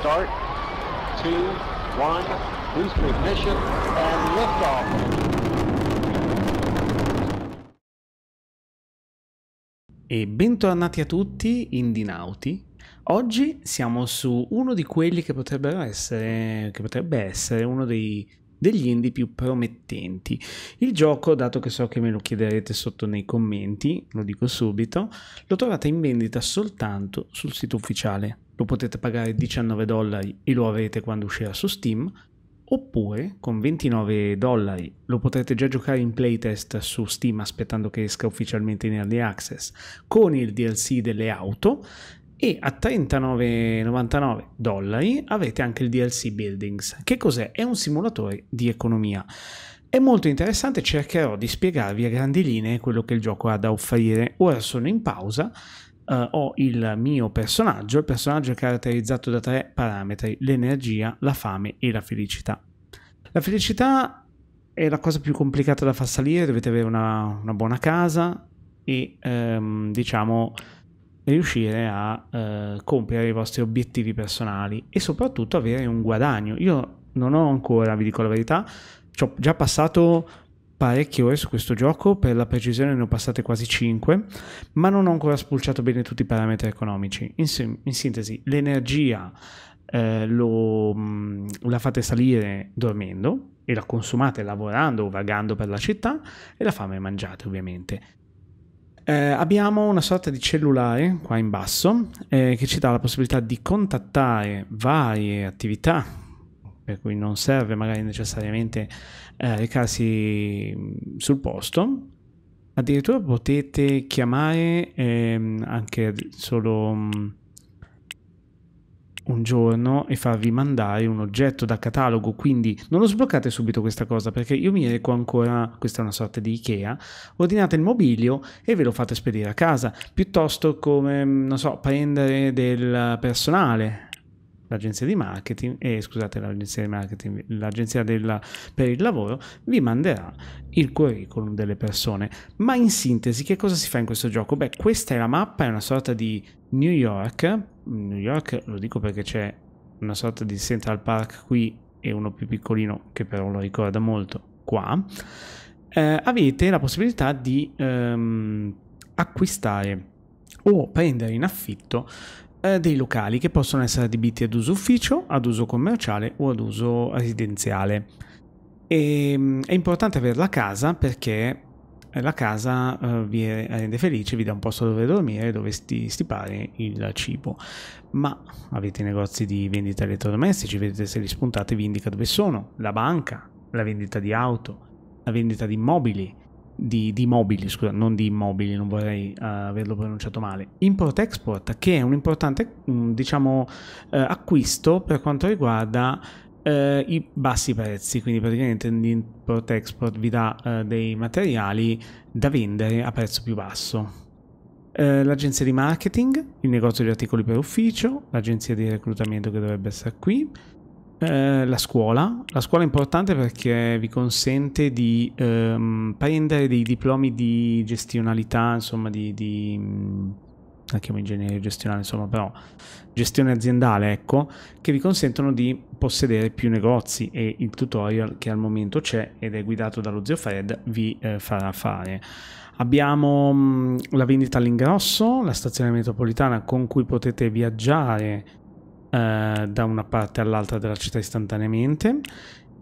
start, two, one, boost ignition, and liftoff. E bentornati a tutti, in Indinauti. Oggi siamo su uno di quelli che, potrebbero essere, che potrebbe essere uno dei degli indie più promettenti. Il gioco, dato che so che me lo chiederete sotto nei commenti, lo dico subito, lo trovate in vendita soltanto sul sito ufficiale lo potete pagare 19 dollari e lo avrete quando uscirà su Steam, oppure con 29 dollari lo potrete già giocare in playtest su Steam aspettando che esca ufficialmente in Early Access con il DLC delle auto e a 39,99 dollari avete anche il DLC Buildings. Che cos'è? È un simulatore di economia. È molto interessante, cercherò di spiegarvi a grandi linee quello che il gioco ha da offrire. Ora sono in pausa eh, ho il mio personaggio, il personaggio è caratterizzato da tre parametri, l'energia, la fame e la felicità. La felicità è la cosa più complicata da far salire, dovete avere una, una buona casa e ehm, diciamo riuscire a eh, compiere i vostri obiettivi personali e soprattutto avere un guadagno. Io non ho ancora, vi dico la verità, ho già passato parecchie ore su questo gioco, per la precisione ne ho passate quasi 5, ma non ho ancora spulciato bene tutti i parametri economici. In, in sintesi, l'energia eh, lo, mm, la fate salire dormendo e la consumate lavorando o vagando per la città e la fame mangiate ovviamente. Eh, abbiamo una sorta di cellulare qua in basso eh, che ci dà la possibilità di contattare varie attività per cui non serve magari necessariamente eh, recarsi mm, sul posto. Addirittura potete chiamare ehm, anche solo mm, un giorno e farvi mandare un oggetto da catalogo, quindi non lo sbloccate subito questa cosa perché io mi reco ancora, questa è una sorta di Ikea, ordinate il mobilio e ve lo fate spedire a casa, piuttosto come, mm, non so, prendere del personale, l'agenzia di marketing, eh, scusate, l'agenzia di marketing, l'agenzia della, per il lavoro vi manderà il curriculum delle persone. Ma in sintesi, che cosa si fa in questo gioco? Beh, questa è la mappa, è una sorta di New York. New York lo dico perché c'è una sorta di Central Park qui e uno più piccolino che però lo ricorda molto qua. Eh, avete la possibilità di ehm, acquistare o prendere in affitto eh, dei locali che possono essere adibiti ad uso ufficio, ad uso commerciale o ad uso residenziale. E, ehm, è importante avere la casa perché eh, la casa eh, vi rende felice, vi dà un posto dove dormire, dove sti, stipare il cibo. Ma avete i negozi di vendita elettrodomestici, vedete se li spuntate vi indica dove sono, la banca, la vendita di auto, la vendita di immobili, di, di, mobili, scusa, non di immobili, non vorrei uh, averlo pronunciato male, import-export, che è un importante mm, diciamo, uh, acquisto per quanto riguarda uh, i bassi prezzi, quindi praticamente l'import-export vi dà dei materiali da vendere a prezzo più basso. L'agenzia di marketing, il negozio di articoli per ufficio, l'agenzia di reclutamento che dovrebbe essere qui, eh, la scuola. La scuola è importante perché vi consente di ehm, prendere dei diplomi di gestionalità, insomma, di... di mm, la chiamo ingegneria gestionale, insomma, però gestione aziendale, ecco, che vi consentono di possedere più negozi e il tutorial che al momento c'è ed è guidato dallo zio Fred vi eh, farà fare. Abbiamo mh, mm, la vendita all'ingrosso, la stazione metropolitana con cui potete viaggiare eh, da una parte all'altra della città istantaneamente,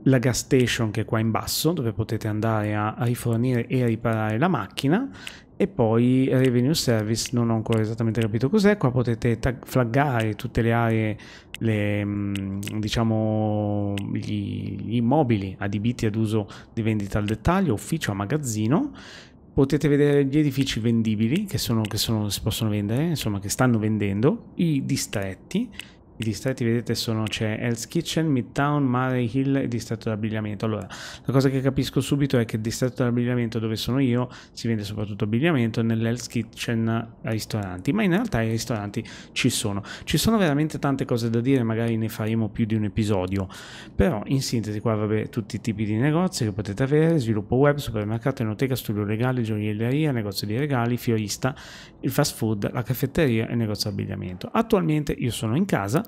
la gas station che è qua in basso dove potete andare a, rifornire e riparare la macchina e poi revenue service non ho ancora esattamente capito cos'è qua potete flaggare tutte le aree le, mm, diciamo gli, gli immobili adibiti ad uso di vendita al dettaglio ufficio a magazzino potete vedere gli edifici vendibili che, sono, che sono, si possono vendere insomma che stanno vendendo i distretti i distretti, vedete, sono c'è Hell's Kitchen, Midtown, Murray Hill e distretto d'abbigliamento. Allora, la cosa che capisco subito è che il distretto d'abbigliamento dove sono io si vende soprattutto abbigliamento, nell'Hell's Kitchen ristoranti, ma in realtà i ristoranti ci sono. Ci sono veramente tante cose da dire, magari ne faremo più di un episodio, però in sintesi qua vabbè tutti i tipi di negozi che potete avere, sviluppo web, supermercato, enoteca, studio legale, gioielleria, negozio di regali, fiorista, il fast food, la caffetteria e negozio di abbigliamento. Attualmente io sono in casa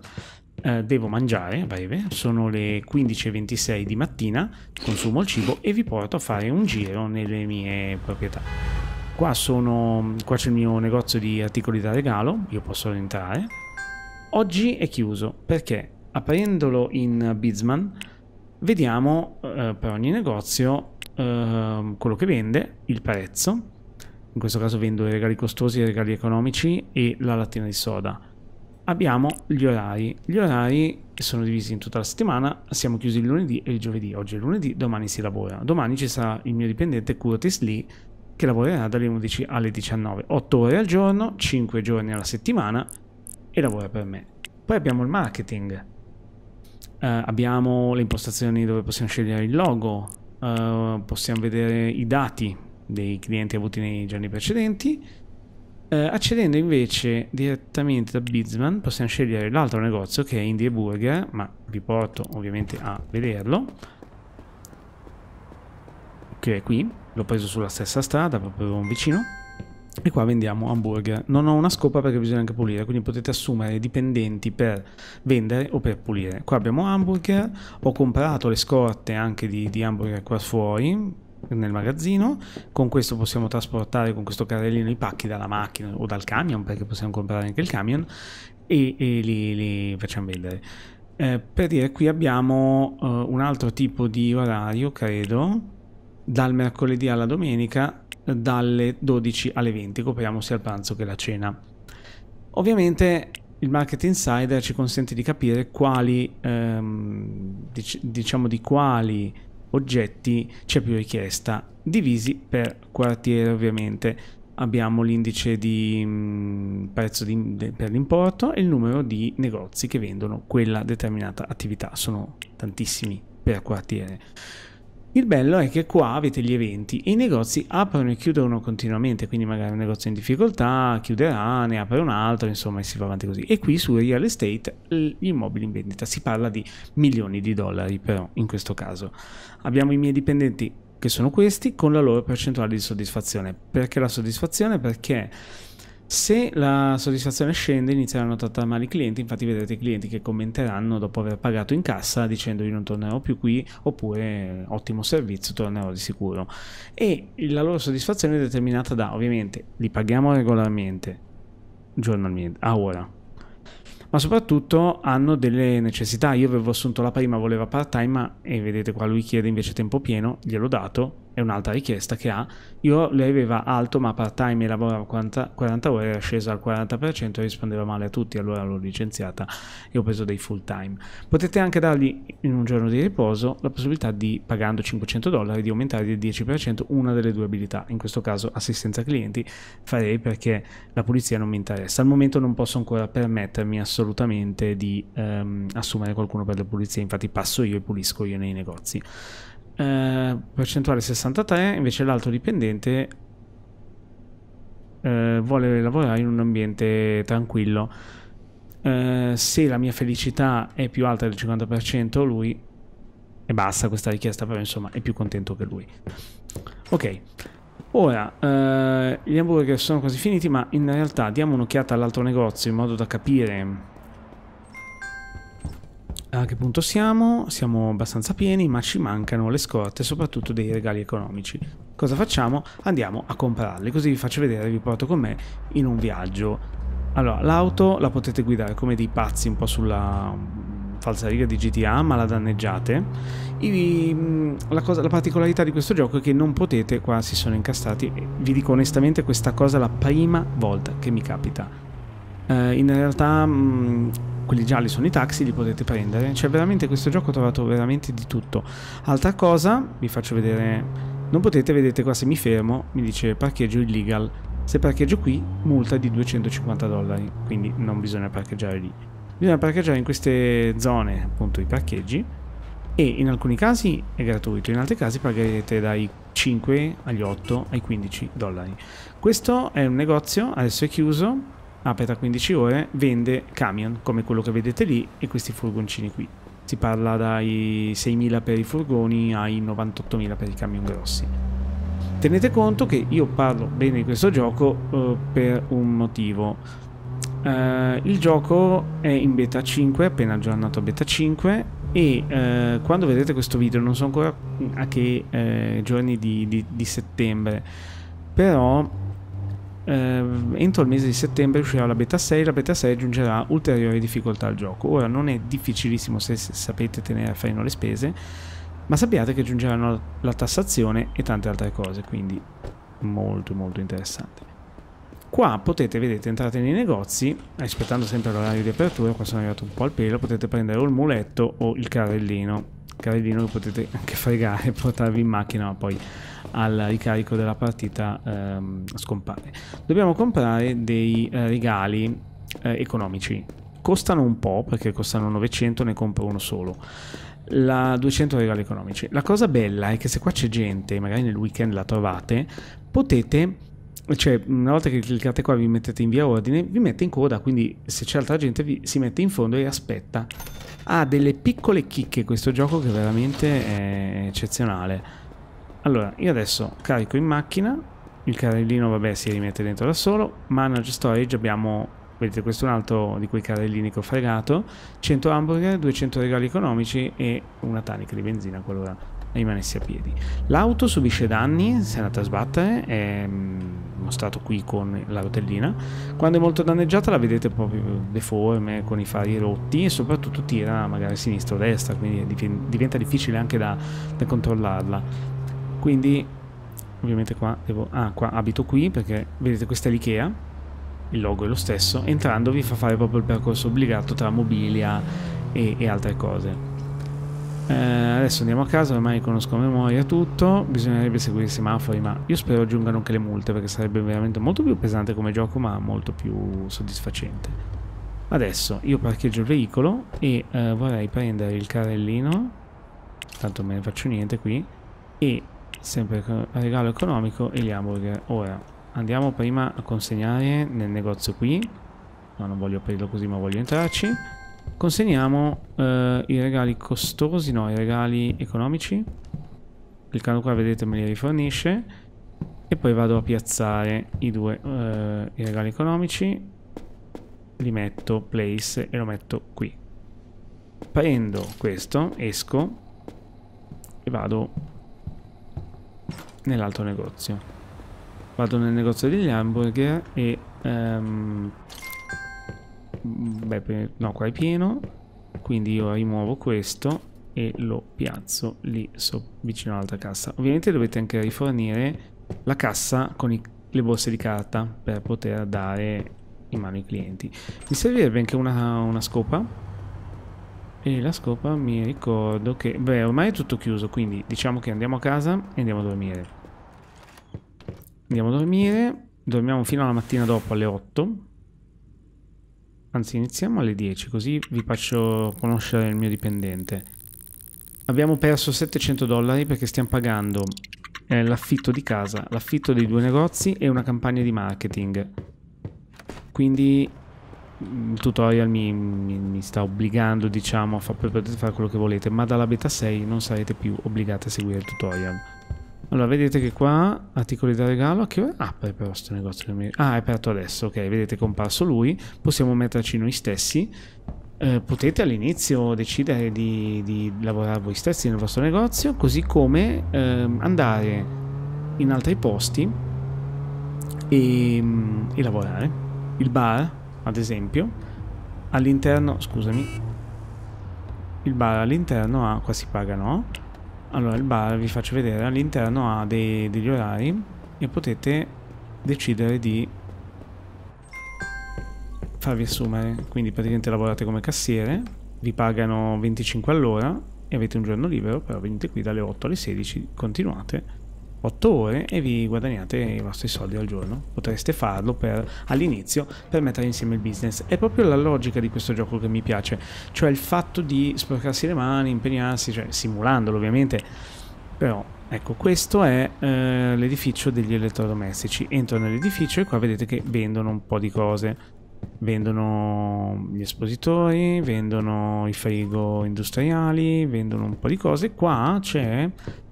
eh, devo mangiare a breve, sono le 15.26 di mattina, consumo il cibo e vi porto a fare un giro nelle mie proprietà. Qua, sono, qua c'è il mio negozio di articoli da regalo, io posso entrare. Oggi è chiuso perché aprendolo in Bizman vediamo eh, per ogni negozio eh, quello che vende, il prezzo, in questo caso vendo i regali costosi, i regali economici e la lattina di soda abbiamo gli orari. Gli orari sono divisi in tutta la settimana, siamo chiusi il lunedì e il giovedì. Oggi è lunedì, domani si lavora. Domani ci sarà il mio dipendente Curtis Lee che lavorerà dalle 11 alle 19, 8 ore al giorno, 5 giorni alla settimana e lavora per me. Poi abbiamo il marketing, uh, abbiamo le impostazioni dove possiamo scegliere il logo, uh, possiamo vedere i dati dei clienti avuti nei giorni precedenti, eh, accedendo invece direttamente da Bizman possiamo scegliere l'altro negozio che è Indie Burger, ma vi porto ovviamente a vederlo. Che è qui, l'ho preso sulla stessa strada, proprio vicino. E qua vendiamo hamburger. Non ho una scopa perché bisogna anche pulire, quindi potete assumere dipendenti per vendere o per pulire. Qua abbiamo hamburger, ho comprato le scorte anche di, di hamburger qua fuori, nel magazzino, con questo possiamo trasportare con questo carrellino i pacchi dalla macchina o dal camion, perché possiamo comprare anche il camion e, e li, li, facciamo vendere. Eh, per dire, qui abbiamo eh, un altro tipo di orario, credo, dal mercoledì alla domenica, dalle 12 alle 20, copriamo sia il pranzo che la cena. Ovviamente il Market Insider ci consente di capire quali, ehm, dic diciamo di quali oggetti c'è più richiesta, divisi per quartiere ovviamente. Abbiamo l'indice di mh, mm, prezzo di, de, per l'importo e il numero di negozi che vendono quella determinata attività, sono tantissimi per quartiere. Il bello è che qua avete gli eventi e i negozi aprono e chiudono continuamente, quindi magari un negozio in difficoltà chiuderà, ne apre un altro, insomma, e si va avanti così. E qui su real estate gli immobili in vendita, si parla di milioni di dollari però in questo caso. Abbiamo i miei dipendenti che sono questi con la loro percentuale di soddisfazione. Perché la soddisfazione? Perché se la soddisfazione scende inizieranno a trattare male i clienti, infatti vedrete i clienti che commenteranno dopo aver pagato in cassa dicendo io non tornerò più qui oppure ottimo servizio, tornerò di sicuro. E la loro soddisfazione è determinata da ovviamente li paghiamo regolarmente, giornalmente, a ora, ma soprattutto hanno delle necessità. Io avevo assunto la prima, voleva part time ma e vedete qua lui chiede invece tempo pieno, gliel'ho dato, è un'altra richiesta che ha. Io lei aveva alto ma part time e lavorava 40, 40 ore, era scesa al 40% e rispondeva male a tutti, allora l'ho licenziata e ho preso dei full time. Potete anche dargli in un giorno di riposo la possibilità di, pagando 500 dollari, di aumentare del 10% una delle due abilità, in questo caso assistenza clienti, farei perché la pulizia non mi interessa. Al momento non posso ancora permettermi assolutamente di ehm, assumere qualcuno per le pulizie, infatti passo io e pulisco io nei negozi. Eh, percentuale 63, invece l'altro dipendente eh, vuole lavorare in un ambiente tranquillo. Eh, se la mia felicità è più alta del 50%, lui e basta questa richiesta, però insomma è più contento che lui. Ok, ora eh, gli hamburger sono quasi finiti, ma in realtà diamo un'occhiata all'altro negozio in modo da capire a che punto siamo? Siamo abbastanza pieni, ma ci mancano le scorte, soprattutto dei regali economici. Cosa facciamo? Andiamo a comprarli, così vi faccio vedere, vi porto con me in un viaggio. Allora, l'auto la potete guidare come dei pazzi un po' sulla mm, falsariga di GTA, ma la danneggiate. I, mm, la, cosa, la, particolarità di questo gioco è che non potete, qua si sono incastrati, vi dico onestamente questa cosa è la prima volta che mi capita. Eh, in realtà mh, mm, quelli gialli sono i taxi, li potete prendere. Cioè veramente questo gioco ho trovato veramente di tutto. Altra cosa, vi faccio vedere... Non potete, vedete qua se mi fermo, mi dice parcheggio illegal. Se parcheggio qui, multa di 250 dollari, quindi non bisogna parcheggiare lì. Bisogna parcheggiare in queste zone, appunto, i parcheggi. E in alcuni casi è gratuito, in altri casi pagherete dai 5 agli 8 ai 15 dollari. Questo è un negozio, adesso è chiuso, apre tra 15 ore, vende camion come quello che vedete lì e questi furgoncini qui. Si parla dai 6.000 per i furgoni ai 98.000 per i camion grossi. Tenete conto che io parlo bene di questo gioco eh, per un motivo. Eh, il gioco è in beta 5, appena aggiornato a beta 5 e eh, quando vedrete questo video non so ancora a che eh, giorni di, di, di settembre, però eh, entro il mese di settembre uscirà la beta 6, la beta 6 aggiungerà ulteriori difficoltà al gioco. Ora non è difficilissimo se sapete tenere a freno le spese, ma sappiate che aggiungeranno la tassazione e tante altre cose, quindi molto molto interessante. Qua potete, vedete, entrate nei negozi, rispettando sempre l'orario di apertura, qua sono arrivato un po' al pelo, potete prendere o il muletto o il carrellino, carrellino che potete anche fregare e portarvi in macchina, ma poi al ricarico della partita ehm, scompare. Dobbiamo comprare dei eh, regali eh, economici. Costano un po' perché costano 900, ne compro uno solo. La 200 regali economici. La cosa bella è che se qua c'è gente, magari nel weekend la trovate, potete cioè una volta che cliccate qua vi mettete in via ordine, vi mette in coda, quindi se c'è altra gente vi, si mette in fondo e aspetta. Ha delle piccole chicche questo gioco che veramente è eccezionale. Allora, io adesso carico in macchina, il carrellino vabbè si rimette dentro da solo, manage storage abbiamo, vedete questo è un altro di quei carrellini che ho fregato, 100 hamburger, 200 regali economici e una tanica di benzina qualora rimanessi a piedi. L'auto subisce danni, si è andata a sbattere, è mm, mostrato qui con la rotellina, quando è molto danneggiata la vedete proprio deforme, con i fari rotti e soprattutto tira magari sinistra o destra, quindi diventa difficile anche da, da controllarla quindi ovviamente qua devo ah qua abito qui perché vedete questa è l'Ikea il logo è lo stesso entrando vi fa fare proprio il percorso obbligato tra mobilia e, e altre cose eh, adesso andiamo a casa ormai conosco a memoria tutto bisognerebbe seguire i semafori ma io spero aggiungano anche le multe perché sarebbe veramente molto più pesante come gioco ma molto più soddisfacente adesso io parcheggio il veicolo e eh, vorrei prendere il carrellino tanto me ne faccio niente qui e sempre regalo economico e gli hamburger. Ora, andiamo prima a consegnare nel negozio qui. No, non voglio aprirlo così, ma voglio entrarci. Consegniamo eh, i regali costosi, no, i regali economici. Cliccando qua vedete me li rifornisce. E poi vado a piazzare i due eh, i regali economici. Li metto place e lo metto qui. Prendo questo, esco e vado nell'altro negozio. Vado nel negozio degli hamburger e... Um, beh, no, qua è pieno. Quindi io rimuovo questo e lo piazzo lì vicino all'altra cassa. Ovviamente dovete anche rifornire la cassa con i, le borse di carta per poter dare in mano i clienti. Mi servirebbe anche una, una scopa e la scopa mi ricordo che... Beh, ormai è tutto chiuso, quindi diciamo che andiamo a casa e andiamo a dormire. Andiamo a dormire, dormiamo fino alla mattina dopo alle 8. Anzi, iniziamo alle 10, così vi faccio conoscere il mio dipendente. Abbiamo perso 700 dollari perché stiamo pagando eh, l'affitto di casa, l'affitto dei due negozi e una campagna di marketing. Quindi il tutorial mi, mi, mi, sta obbligando diciamo a fa, fare quello che volete ma dalla beta 6 non sarete più obbligati a seguire il tutorial allora vedete che qua articoli da regalo che ora apre ah, però questo negozio mi... ah è aperto adesso ok vedete è comparso lui possiamo metterci noi stessi eh, potete all'inizio decidere di, di, lavorare voi stessi nel vostro negozio così come ehm, andare in altri posti e, mm, e lavorare il bar ad esempio, all'interno, scusami, il bar all'interno ha, qua si paga no? Allora il bar, vi faccio vedere, all'interno ha dei, degli orari e potete decidere di farvi assumere. Quindi praticamente lavorate come cassiere, vi pagano 25 all'ora e avete un giorno libero, però venite qui dalle 8 alle 16, continuate 8 ore e vi guadagnate i vostri soldi al giorno. Potreste farlo per, all'inizio per mettere insieme il business. È proprio la logica di questo gioco che mi piace, cioè il fatto di sporcarsi le mani, impegnarsi, cioè simulandolo ovviamente, però Ecco, questo è eh, l'edificio degli elettrodomestici. Entro nell'edificio e qua vedete che vendono un po' di cose. Vendono gli espositori, vendono i frigo industriali, vendono un po' di cose. Qua c'è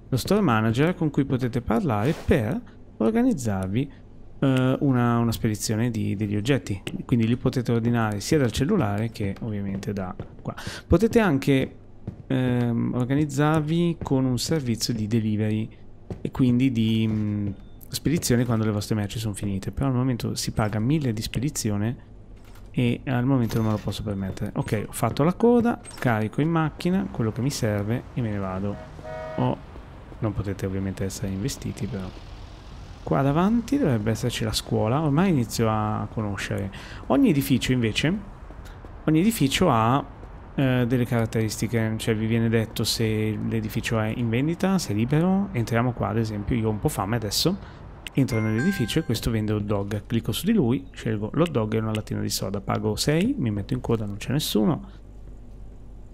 lo store manager con cui potete parlare per organizzarvi eh, una, una, spedizione di, degli oggetti. Quindi li potete ordinare sia dal cellulare che ovviamente da qua. Potete anche ehm, organizzarvi con un servizio di delivery e quindi di mh, mm, spedizione quando le vostre merci sono finite. Però al momento si paga 1000 di spedizione e al momento non me lo posso permettere. Ok, ho fatto la coda, carico in macchina quello che mi serve e me ne vado. Ho non potete ovviamente essere investiti però qua davanti dovrebbe esserci la scuola ormai inizio a conoscere ogni edificio invece ogni edificio ha eh, delle caratteristiche cioè vi viene detto se l'edificio è in vendita se è libero entriamo qua ad esempio io ho un po' fame adesso entro nell'edificio e questo vende hot dog clicco su di lui scelgo l'hot dog e una lattina di soda pago 6 mi metto in coda non c'è nessuno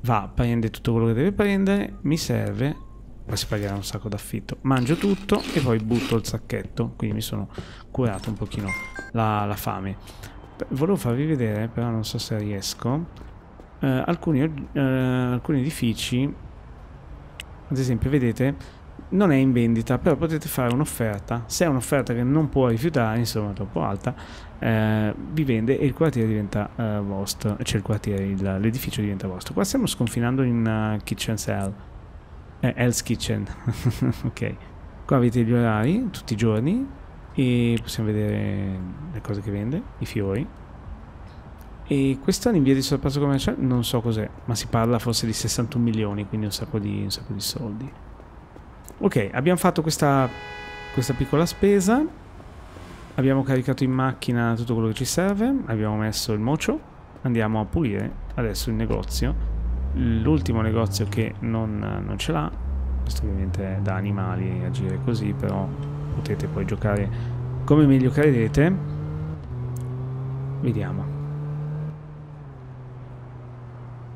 va prende tutto quello che deve prendere mi serve Qua si pagherà un sacco d'affitto. Mangio tutto e poi butto il sacchetto, quindi mi sono curato un pochino la, la fame. Volevo farvi vedere, però non so se riesco, eh, alcuni, eh, alcuni edifici, ad esempio vedete, non è in vendita, però potete fare un'offerta. Se è un'offerta che non può rifiutare, insomma, troppo alta, eh, vi vende e il quartiere diventa eh, vostro. Cioè, il quartiere, l'edificio diventa vostro. Qua stiamo sconfinando in uh, Kitchen Cell eh, Hell's Kitchen ok qua avete gli orari tutti i giorni e possiamo vedere le cose che vende i fiori e questo è un di sorpresa commerciale non so cos'è ma si parla forse di 61 milioni quindi un sacco di, un sacco di soldi ok abbiamo fatto questa, questa piccola spesa abbiamo caricato in macchina tutto quello che ci serve abbiamo messo il mocio andiamo a pulire adesso il negozio l'ultimo negozio che non, non ce l'ha questo ovviamente è da animali agire così però potete poi giocare come meglio credete vediamo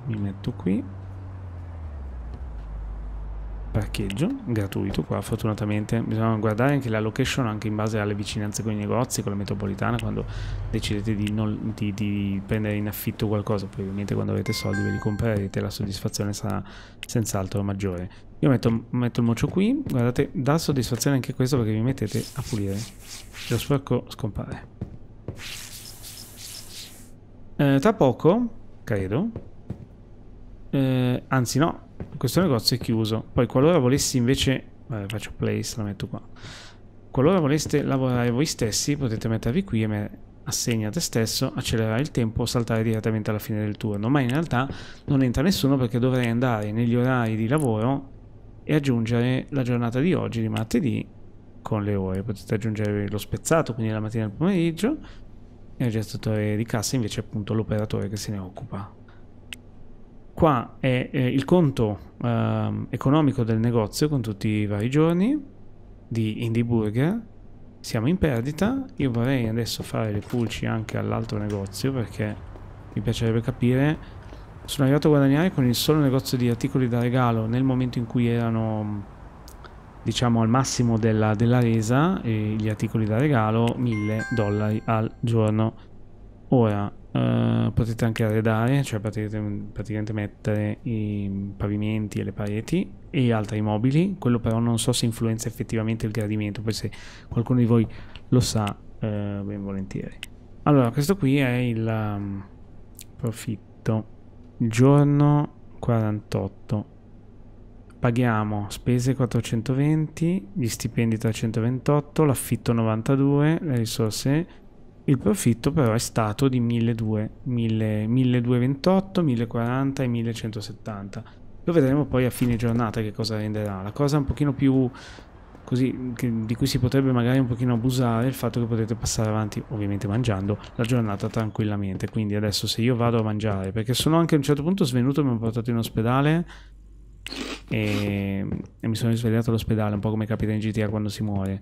mi metto qui parcheggio gratuito qua fortunatamente bisogna guardare anche la location anche in base alle vicinanze con i negozi con la metropolitana quando decidete di, non, di, di prendere in affitto qualcosa poi ovviamente quando avete soldi ve li comprerete la soddisfazione sarà senz'altro maggiore io metto, metto, il mocio qui guardate dà soddisfazione anche questo perché vi mettete a pulire lo sporco scompare eh, tra poco credo eh, anzi no questo negozio è chiuso. Poi qualora volessi invece... Vabbè, faccio place, la metto qua. Qualora voleste lavorare voi stessi, potete mettervi qui e me assegna te stesso, accelerare il tempo o saltare direttamente alla fine del turno, ma in realtà non entra nessuno perché dovrei andare negli orari di lavoro e aggiungere la giornata di oggi, di martedì, con le ore. Potete aggiungere lo spezzato, quindi la mattina e il pomeriggio, e il gestore di cassa invece è appunto l'operatore che se ne occupa qua è, è il conto eh, economico del negozio con tutti i vari giorni di Indie Burger. Siamo in perdita. Io vorrei adesso fare le pulci anche all'altro negozio perché mi piacerebbe capire. Sono arrivato a guadagnare con il solo negozio di articoli da regalo nel momento in cui erano diciamo al massimo della, della resa e gli articoli da regalo 1000 dollari al giorno. Ora eh, potete anche arredare, cioè potete mm, praticamente mettere i pavimenti e le pareti e altri mobili, quello però non so se influenza effettivamente il gradimento, poi se qualcuno di voi lo sa uh, ben volentieri. Allora, questo qui è il um, profitto, il giorno 48, paghiamo spese 420, gli stipendi 328, l'affitto 92, le risorse il profitto però è stato di 1200, 1228, 1040 e 1170. Lo vedremo poi a fine giornata che cosa renderà. La cosa un pochino più così che, di cui si potrebbe magari un pochino abusare il fatto che potete passare avanti ovviamente mangiando la giornata tranquillamente quindi adesso se io vado a mangiare perché sono anche a un certo punto svenuto e mi hanno portato in ospedale e, e mi sono risvegliato all'ospedale, un po' come capita in GTA quando si muore.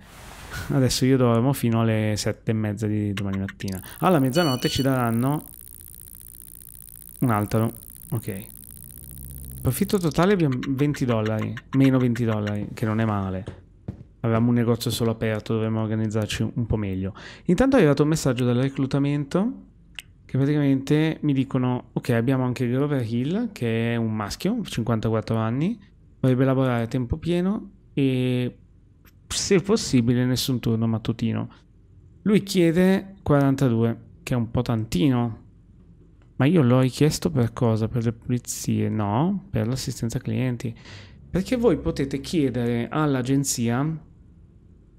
Adesso io dormo fino alle sette e mezza di domani mattina. Alla mezzanotte ci daranno un altro. Ok. Profitto totale 20 dollari, meno 20 dollari, che non è male. Avevamo un negozio solo aperto, dovremmo organizzarci un po' meglio. Intanto è arrivato un messaggio dal reclutamento che praticamente mi dicono ok abbiamo anche Grover Hill che è un maschio, 54 anni, vorrebbe lavorare a tempo pieno e se possibile nessun turno mattutino. Lui chiede 42, che è un po' tantino. Ma io l'ho richiesto per cosa? Per le pulizie? No, per l'assistenza clienti. Perché voi potete chiedere all'agenzia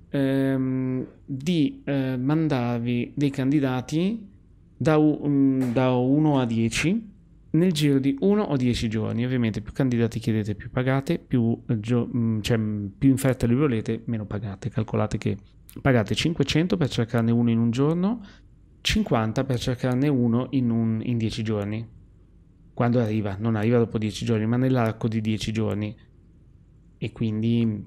ehm, di eh, mandarvi dei candidati da, um, da 1 a 10 nel giro di 1 o 10 giorni. Ovviamente più candidati chiedete, più pagate, più, eh, gio- mm, cioè, più in fretta li volete, meno pagate. Calcolate che pagate 500 per cercarne uno in un giorno, 50 per cercarne uno in, un, in 10 giorni. Quando arriva, non arriva dopo 10 giorni, ma nell'arco di 10 giorni. E quindi mm,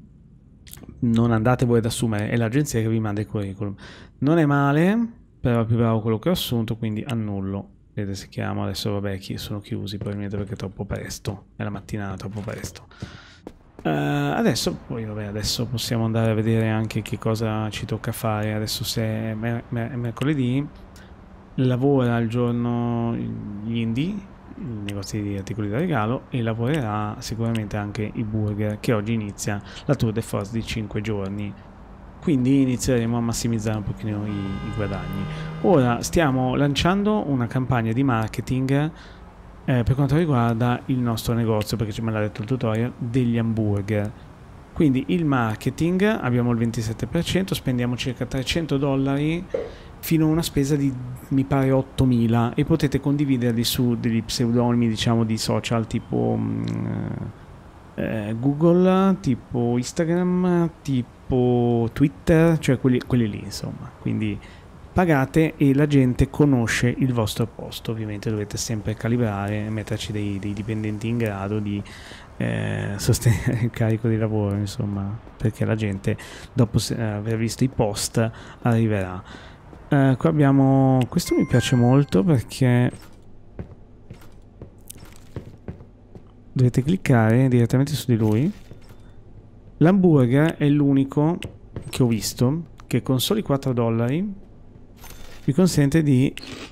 non andate voi ad assumere, è l'agenzia che vi manda il curriculum. Non è male, però più bravo quello che ho assunto quindi annullo vedete se chiamo adesso vabbè chi sono chiusi probabilmente perché è troppo presto è la mattinata troppo presto uh, adesso poi vabbè adesso possiamo andare a vedere anche che cosa ci tocca fare adesso se è, mer mer mercoledì lavora il giorno gli indie i negozi di articoli da regalo e lavorerà sicuramente anche i burger che oggi inizia la tour de force di 5 giorni quindi inizieremo a massimizzare un pochino i, i guadagni. Ora stiamo lanciando una campagna di marketing eh, per quanto riguarda il nostro negozio, perché ci me l'ha detto il tutorial, degli hamburger. Quindi il marketing abbiamo il 27%, spendiamo circa 300 dollari fino a una spesa di mi pare 8.000 e potete condividerli su degli pseudonimi diciamo di social tipo... Mh, mm, eh, Google, tipo Instagram, tipo Twitter, cioè quelli, quelli lì insomma. Quindi pagate e la gente conosce il vostro posto. Ovviamente dovete sempre calibrare e metterci dei, dei, dipendenti in grado di eh, sostenere il carico di lavoro, insomma, perché la gente dopo aver visto i post arriverà. Eh, qua abbiamo questo mi piace molto perché dovete cliccare direttamente su di lui. L'hamburger è l'unico che ho visto che con soli 4 dollari vi consente di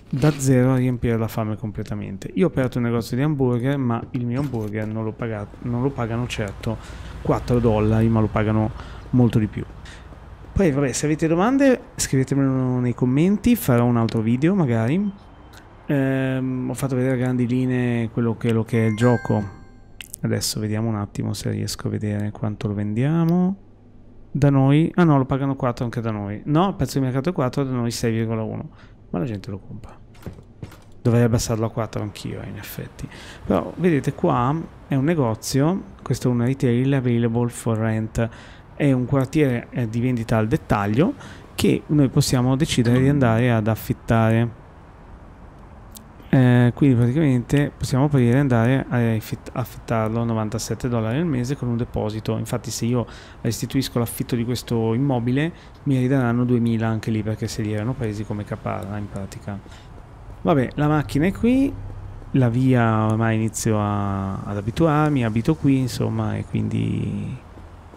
da zero riempire la fame completamente. Io ho aperto un negozio di hamburger, ma il mio hamburger non lo, pagato, non lo pagano certo 4 dollari, ma lo pagano molto di più. Poi vabbè, se avete domande scrivetemelo nei commenti, farò un altro video magari. Ehm, ho fatto vedere a grandi linee quello che, che è il gioco, Adesso vediamo un attimo se riesco a vedere quanto lo vendiamo. Da noi... Ah no, lo pagano 4 anche da noi. No, prezzo di mercato 4, da noi 6,1. Ma la gente lo compra. Dovrei abbassarlo a 4 anch'io, in effetti. Però, vedete, qua è un negozio. Questo è un retail available for rent. È un quartiere eh, di vendita al dettaglio che noi possiamo decidere di andare ad affittare eh, quindi praticamente possiamo aprire e andare a affittarlo a 97 dollari al mese con un deposito infatti se io restituisco l'affitto di questo immobile mi ridaranno 2000 anche lì perché se li erano presi come caparra in pratica vabbè la macchina è qui la via ormai inizio a, ad abituarmi abito qui insomma e quindi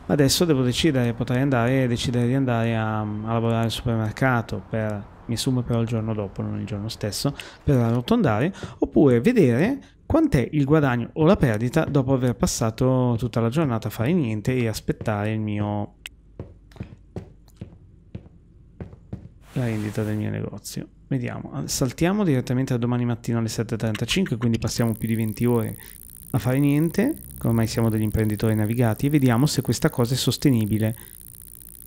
adesso devo decidere potrei andare e decidere di andare a, a lavorare al supermercato per mi assumo però il giorno dopo, non il giorno stesso, per arrotondare, oppure vedere quant'è il guadagno o la perdita dopo aver passato tutta la giornata a fare niente e aspettare il mio... la rendita del mio negozio. Vediamo, ah, saltiamo direttamente a domani mattina alle 7.35, quindi passiamo più di 20 ore a fare niente, ormai siamo degli imprenditori navigati, e vediamo se questa cosa è sostenibile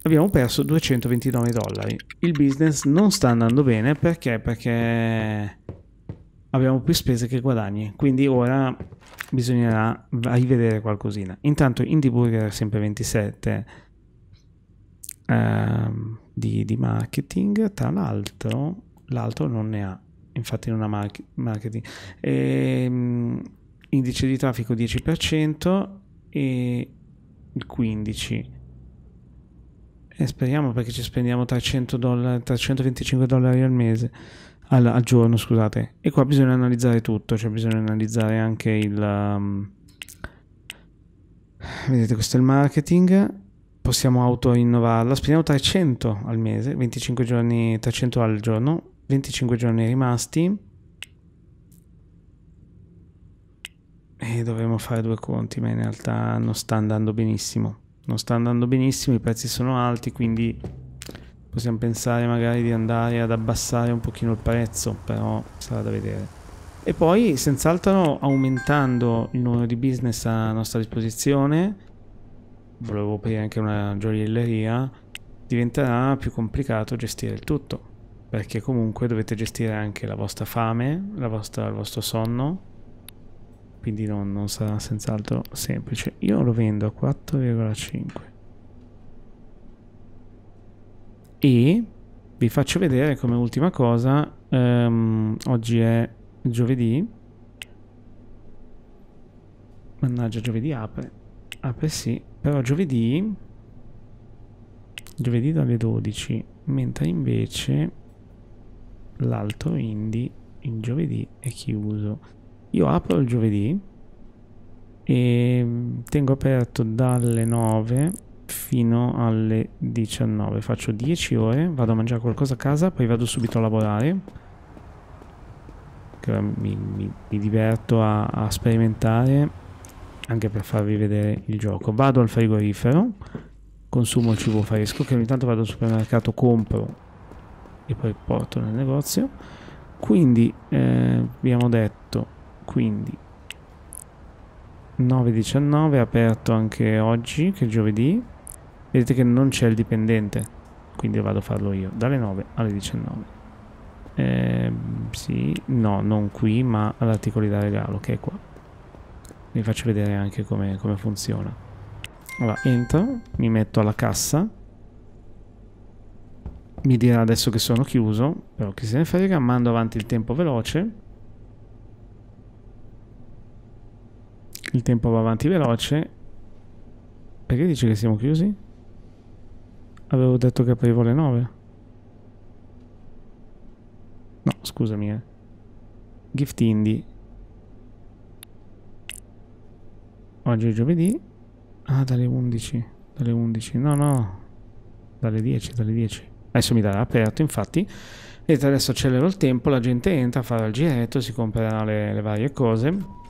abbiamo perso 229 dollari. Il business non sta andando bene perché? Perché abbiamo più spese che guadagni, quindi ora bisognerà rivedere qualcosina. Intanto Indie Burger sempre 27 ehm, di, di, marketing, tra l'altro l'altro non ne ha, infatti non ha mar marketing. Ehm, indice di traffico 10% e il 15% e speriamo perché ci spendiamo 300 dollari, 325 dollari al mese, al, al, giorno, scusate. E qua bisogna analizzare tutto, cioè bisogna analizzare anche il... Um, vedete, questo è il marketing, possiamo auto-innovarla, spendiamo 300 al mese, 25 giorni, 300 al giorno, 25 giorni rimasti. E dovremmo fare due conti, ma in realtà non sta andando benissimo non sta andando benissimo, i prezzi sono alti, quindi possiamo pensare magari di andare ad abbassare un pochino il prezzo, però sarà da vedere. E poi senz'altro aumentando il numero di business a nostra disposizione, volevo aprire anche una gioielleria, diventerà più complicato gestire il tutto, perché comunque dovete gestire anche la vostra fame, la vostra, il vostro sonno, quindi no, non sarà senz'altro semplice. Io lo vendo a 4,5 e vi faccio vedere come ultima cosa, um, oggi è giovedì, mannaggia giovedì apre, apre sì, però giovedì, giovedì dalle 12, mentre invece l'altro indie il giovedì è chiuso. Io apro il giovedì e tengo aperto dalle 9 fino alle 19. Faccio 10 ore, vado a mangiare qualcosa a casa, poi vado subito a lavorare. Mi, mi, mi diverto a, a sperimentare anche per farvi vedere il gioco. Vado al frigorifero, consumo il cibo fresco che ogni tanto vado al supermercato, compro e poi porto nel negozio. Quindi eh, abbiamo detto quindi 9.19 aperto anche oggi che è giovedì vedete che non c'è il dipendente quindi vado a farlo io dalle 9 alle 19 eh, sì no non qui ma all'articoli da regalo che è qua vi faccio vedere anche come, come funziona allora entro mi metto alla cassa mi dirà adesso che sono chiuso però chi se ne frega mando avanti il tempo veloce Il tempo va avanti veloce. Perché dice che siamo chiusi? Avevo detto che aprivo le 9. No, scusami. Eh. Gift Indie. Oggi è giovedì. Ah, dalle 11. Dalle 11. No, no. Dalle 10, dalle 10. Adesso mi darà aperto, infatti. Vedete, adesso accelero il tempo, la gente entra, farà il giretto, si comprerà le, le varie cose.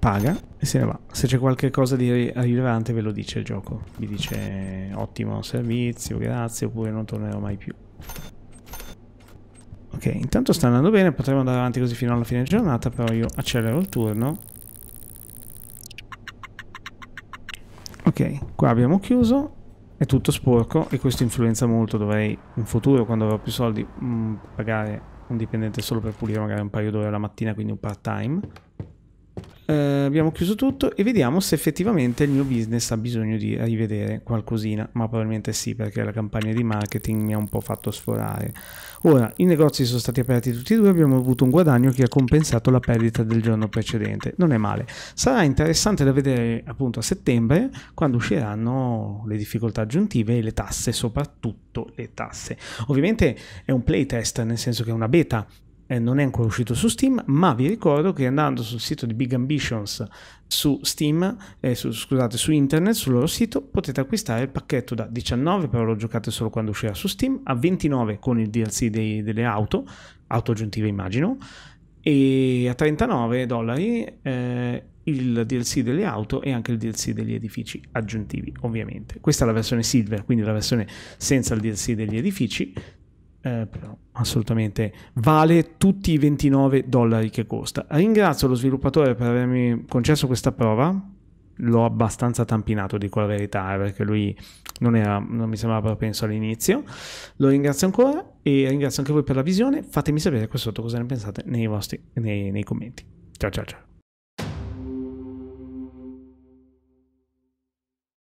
paga e se ne va. Se c'è qualcosa di rilevante ve lo dice il gioco. Vi dice ottimo servizio, grazie, oppure non tornerò mai più. Ok, intanto sta andando bene, potremmo andare avanti così fino alla fine giornata, però io accelero il turno. Ok, qua abbiamo chiuso, è tutto sporco e questo influenza molto, dovrei in futuro quando avrò più soldi mh, mm, pagare un dipendente solo per pulire magari un paio d'ore alla mattina, quindi un part time eh, abbiamo chiuso tutto e vediamo se effettivamente il mio business ha bisogno di rivedere qualcosina, ma probabilmente sì perché la campagna di marketing mi ha un po' fatto sforare. Ora, i negozi sono stati aperti tutti e due, abbiamo avuto un guadagno che ha compensato la perdita del giorno precedente, non è male. Sarà interessante da vedere appunto a settembre quando usciranno le difficoltà aggiuntive e le tasse, soprattutto le tasse. Ovviamente è un playtest, nel senso che è una beta, eh, non è ancora uscito su Steam, ma vi ricordo che andando sul sito di Big Ambitions su Steam, eh, su, scusate, su internet, sul loro sito, potete acquistare il pacchetto da 19, però lo giocate solo quando uscirà su Steam, a 29 con il DLC dei, delle auto, auto aggiuntive immagino, e a 39 dollari eh, il DLC delle auto e anche il DLC degli edifici aggiuntivi, ovviamente. Questa è la versione Silver, quindi la versione senza il DLC degli edifici. Eh, però assolutamente vale tutti i 29 dollari che costa. Ringrazio lo sviluppatore per avermi concesso questa prova. L'ho abbastanza tampinato, dico la verità, eh, perché lui non, era, non mi sembrava propenso all'inizio. Lo ringrazio ancora e ringrazio anche voi per la visione. Fatemi sapere qua sotto cosa ne pensate nei, vostri, nei, nei commenti. Ciao ciao ciao.